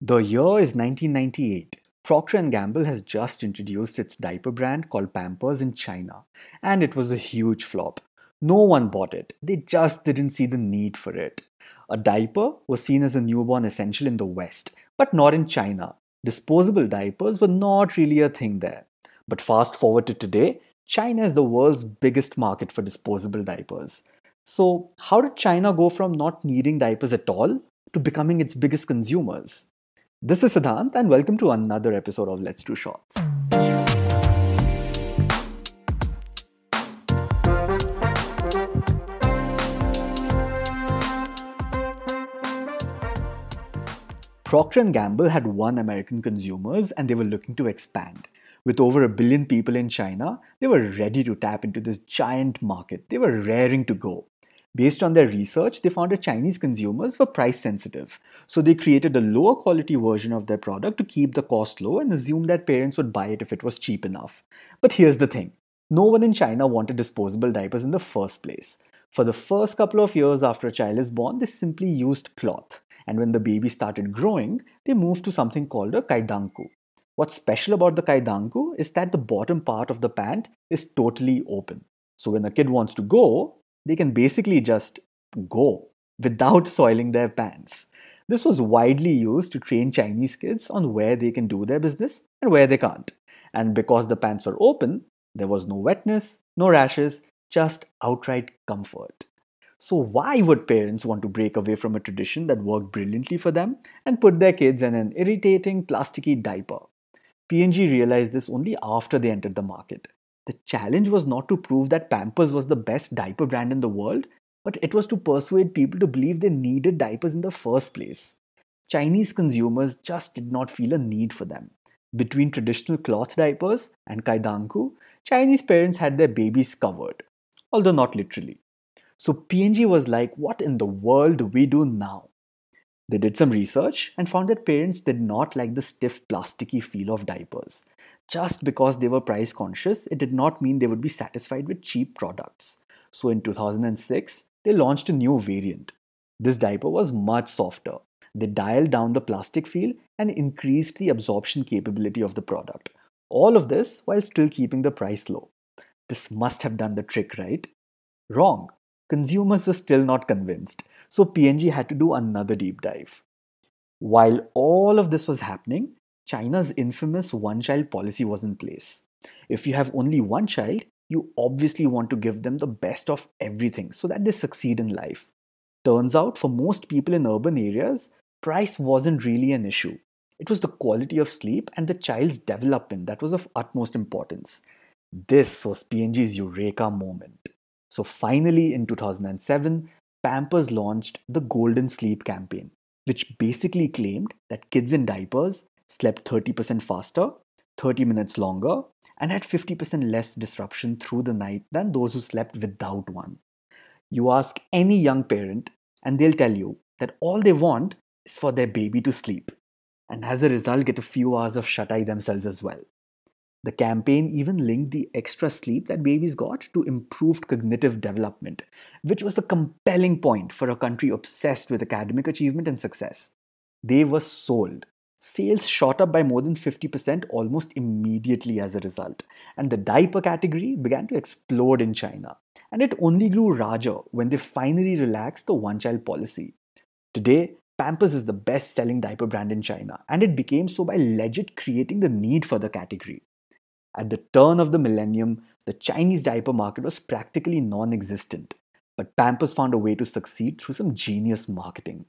The year is 1998. Procter & Gamble has just introduced its diaper brand called Pampers in China, and it was a huge flop. No one bought it. They just didn't see the need for it. A diaper was seen as a newborn essential in the West, but not in China. Disposable diapers were not really a thing there. But fast forward to today, China is the world's biggest market for disposable diapers. So, how did China go from not needing diapers at all to becoming its biggest consumers? This is Siddhant and welcome to another episode of Let's Do Shots. Procter & Gamble had won American consumers and they were looking to expand. With over a billion people in China, they were ready to tap into this giant market. They were raring to go. Based on their research, they found that Chinese consumers were price sensitive. So they created a lower quality version of their product to keep the cost low and assumed that parents would buy it if it was cheap enough. But here's the thing no one in China wanted disposable diapers in the first place. For the first couple of years after a child is born, they simply used cloth. And when the baby started growing, they moved to something called a kaidanku. What's special about the kaidanku is that the bottom part of the pant is totally open. So when a kid wants to go, they can basically just go without soiling their pants. This was widely used to train Chinese kids on where they can do their business and where they can't. And because the pants were open, there was no wetness, no rashes, just outright comfort. So, why would parents want to break away from a tradition that worked brilliantly for them and put their kids in an irritating plasticky diaper? P&G realized this only after they entered the market. The challenge was not to prove that Pampers was the best diaper brand in the world, but it was to persuade people to believe they needed diapers in the first place. Chinese consumers just did not feel a need for them. Between traditional cloth diapers and kaidanku, Chinese parents had their babies covered, although not literally. So PNG was like, what in the world do we do now? They did some research and found that parents did not like the stiff, plasticky feel of diapers. Just because they were price conscious, it did not mean they would be satisfied with cheap products. So in 2006, they launched a new variant. This diaper was much softer. They dialed down the plastic feel and increased the absorption capability of the product. All of this while still keeping the price low. This must have done the trick, right? Wrong consumers were still not convinced, so PNG had to do another deep dive. While all of this was happening, China's infamous one child policy was in place. If you have only one child, you obviously want to give them the best of everything so that they succeed in life. Turns out, for most people in urban areas, price wasn't really an issue. It was the quality of sleep and the child's development that was of utmost importance. This was PNG's eureka moment. So finally, in 2007, Pampers launched the Golden Sleep campaign, which basically claimed that kids in diapers slept 30% faster, 30 minutes longer, and had 50% less disruption through the night than those who slept without one. You ask any young parent, and they'll tell you that all they want is for their baby to sleep, and as a result, get a few hours of shut eye themselves as well. The campaign even linked the extra sleep that babies got to improved cognitive development, which was a compelling point for a country obsessed with academic achievement and success. They were sold. Sales shot up by more than 50% almost immediately as a result, and the diaper category began to explode in China. And it only grew larger when they finally relaxed the one child policy. Today, Pampers is the best selling diaper brand in China, and it became so by legit creating the need for the category. At the turn of the millennium, the Chinese diaper market was practically non existent, but Pampers found a way to succeed through some genius marketing.